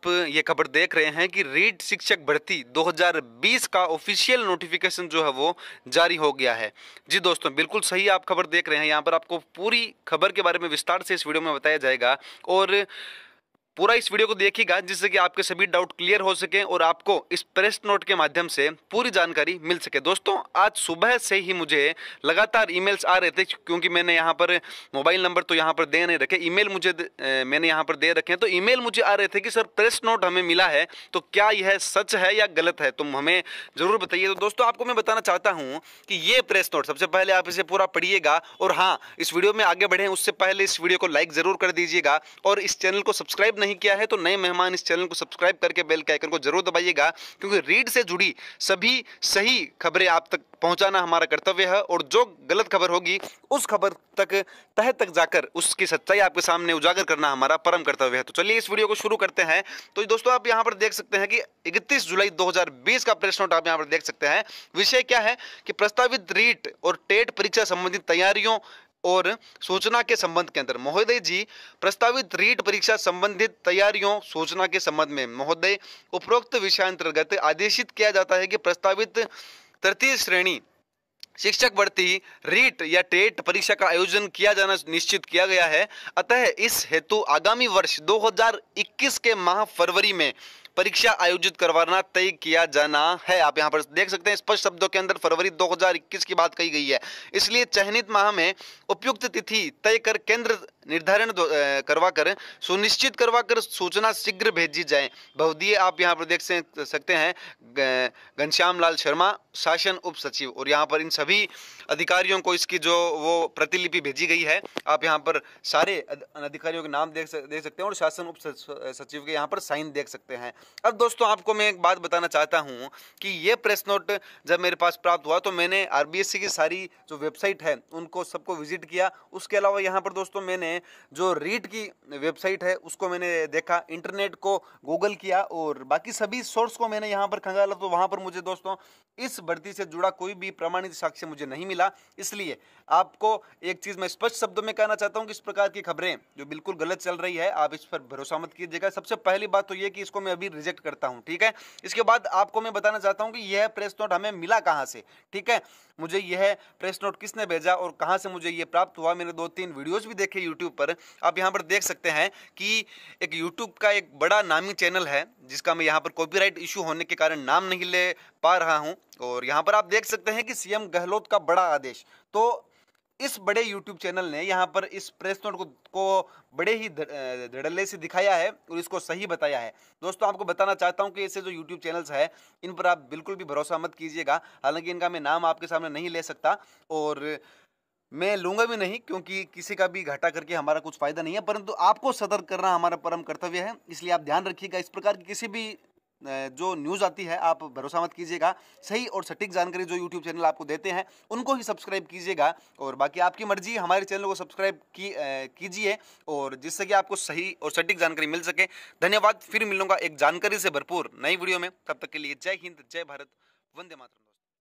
आप ये खबर देख रहे हैं कि रीड शिक्षक भर्ती 2020 का ऑफिशियल नोटिफिकेशन जो है वो जारी हो गया है जी दोस्तों बिल्कुल सही आप खबर देख रहे हैं यहाँ पर आपको पूरी खबर के बारे में विस्तार से इस वीडियो में बताया जाएगा और पूरा इस वीडियो को देखिएगा जिससे कि आपके सभी डाउट क्लियर हो सके और आपको इस प्रेस नोट के माध्यम से पूरी जानकारी मिल सके दोस्तों आज सुबह से ही मुझे लगातार ईमेल्स आ रहे थे क्योंकि मैंने यहाँ पर मोबाइल नंबर तो यहाँ पर दे नहीं रखे ईमेल मुझे मैंने यहाँ पर दे रखे हैं तो ईमेल मुझे आ रहे थे कि सर प्रेस नोट हमें मिला है तो क्या यह सच है या गलत है तुम हमें ज़रूर बताइए तो दोस्तों आपको मैं बताना चाहता हूँ कि ये प्रेस नोट सबसे पहले आप इसे पूरा पढ़िएगा और हाँ इस वीडियो में आगे बढ़ें उससे पहले इस वीडियो को लाइक ज़रूर कर दीजिएगा और इस चैनल को सब्सक्राइब नहीं नहीं किया है तो नए मेहमान इस चैनल को सब्सक्राइब करके बेल के आइकन को जरूर दबाइएगा क्योंकि रीड से जुड़ी सभी सही खबरें आप तक पहुंचाना हमारा कर्तव्य है और जो गलत खबर होगी उस खबर तक तह तक जाकर उसकी सच्चाई आपके सामने उजागर करना हमारा परम कर्तव्य है तो चलिए इस वीडियो को शुरू करते हैं तो दोस्तों आप यहां पर देख सकते हैं कि 31 जुलाई 2020 का प्रेस नोट आप यहां पर देख सकते हैं विषय क्या है कि प्रस्तावित रीट और टेट परीक्षा संबंधित तैयारियों और सूचना के संबंध के अंदर महोदय जी प्रस्तावित रीट परीक्षा संबंधित तैयारियों सूचना के संबंध में महोदय उपरोक्त अंतर्गत आदेशित किया जाता है कि प्रस्तावित तृतीय श्रेणी शिक्षक भर्ती रीट या टेट परीक्षा का आयोजन किया जाना निश्चित किया गया है अतः इस हेतु आगामी वर्ष 2021 के माह फरवरी में परीक्षा आयोजित करवाना तय किया जाना है आप यहाँ पर देख सकते हैं स्पष्ट शब्दों के अंदर फरवरी 2021 की बात कही गई है इसलिए चयनित माह में उपयुक्त तिथि तय कर केंद्र निर्धारण करवा कर सुनिश्चित करवा कर सूचना शीघ्र भेजी जाए बहुदीय आप यहाँ पर देख सकते हैं घनश्याम लाल शर्मा शासन उप सचिव और यहाँ पर इन सभी अधिकारियों को इसकी जो वो प्रतिलिपि भेजी गई है आप यहाँ पर सारे अधिकारियों के नाम देख देख सकते हैं और शासन उप सचिव के यहाँ पर साइन देख सकते हैं अब दोस्तों आपको मैं एक बात बताना चाहता हूँ कि ये प्रेस नोट जब मेरे पास प्राप्त हुआ तो मैंने आर की सारी जो वेबसाइट है उनको सबको विजिट किया उसके अलावा यहाँ पर दोस्तों मैंने जो रीट की वेबसाइट है उसको मैंने देखा इंटरनेट को गूगल किया और बाकी सभी सोर्स को मैंने यहाँ पर खंगाला तो वहाँ पर मुझे दोस्तों इस भर्ती से जुड़ा कोई भी प्रमाणित साक्ष्य मुझे नहीं मिला इसलिए आपको एक चीज़ मैं स्पष्ट शब्दों में कहना चाहता हूँ कि इस प्रकार की खबरें जो बिल्कुल गलत चल रही है आप इस पर भरोसा मत कीजिएगा सबसे पहली बात तो ये कि इसको मैं अभी रिजेक्ट करता हूँ ठीक है इसके बाद आपको मैं बताना चाहता हूँ कि यह प्रेस नोट हमें मिला कहाँ से ठीक है मुझे यह प्रेस नोट किसने भेजा और कहाँ से मुझे ये प्राप्त हुआ मैंने दो तीन वीडियोज भी देखे यूट्यूब पर आप यहाँ पर देख सकते हैं कि एक यूट्यूब का एक बड़ा नामी चैनल है जिसका मैं यहाँ पर कॉपीराइट इशू होने के कारण नाम नहीं ले पा रहा हूँ और यहाँ पर आप देख सकते हैं कि सीएम गहलोत का बड़ा आदेश तो इस बड़े यूट्यूब चैनल ने यहाँ पर इस प्रेस नोट को, को बड़े ही धड़ल्ले से दिखाया है और इसको सही बताया है दोस्तों आपको बताना चाहता हूँ कि ऐसे जो यूट्यूब चैनल्स हैं इन पर आप बिल्कुल भी भरोसा मत कीजिएगा हालांकि इनका मैं नाम आपके सामने नहीं ले सकता और मैं लूँगा भी नहीं क्योंकि किसी का भी घाटा करके हमारा कुछ फायदा नहीं है परंतु आपको सतर्क करना हमारा परम कर्तव्य है इसलिए आप ध्यान रखिएगा इस प्रकार की किसी भी जो न्यूज़ आती है आप भरोसा मत कीजिएगा सही और सटीक जानकारी जो यूट्यूब चैनल आपको देते हैं उनको ही सब्सक्राइब कीजिएगा और बाकी आपकी मर्जी हमारे चैनल को सब्सक्राइब की कीजिए और जिससे कि आपको सही और सटीक जानकारी मिल सके धन्यवाद फिर मिलूंगा एक जानकारी से भरपूर नई वीडियो में तब तक के लिए जय हिंद जय भारत वंदे मातरम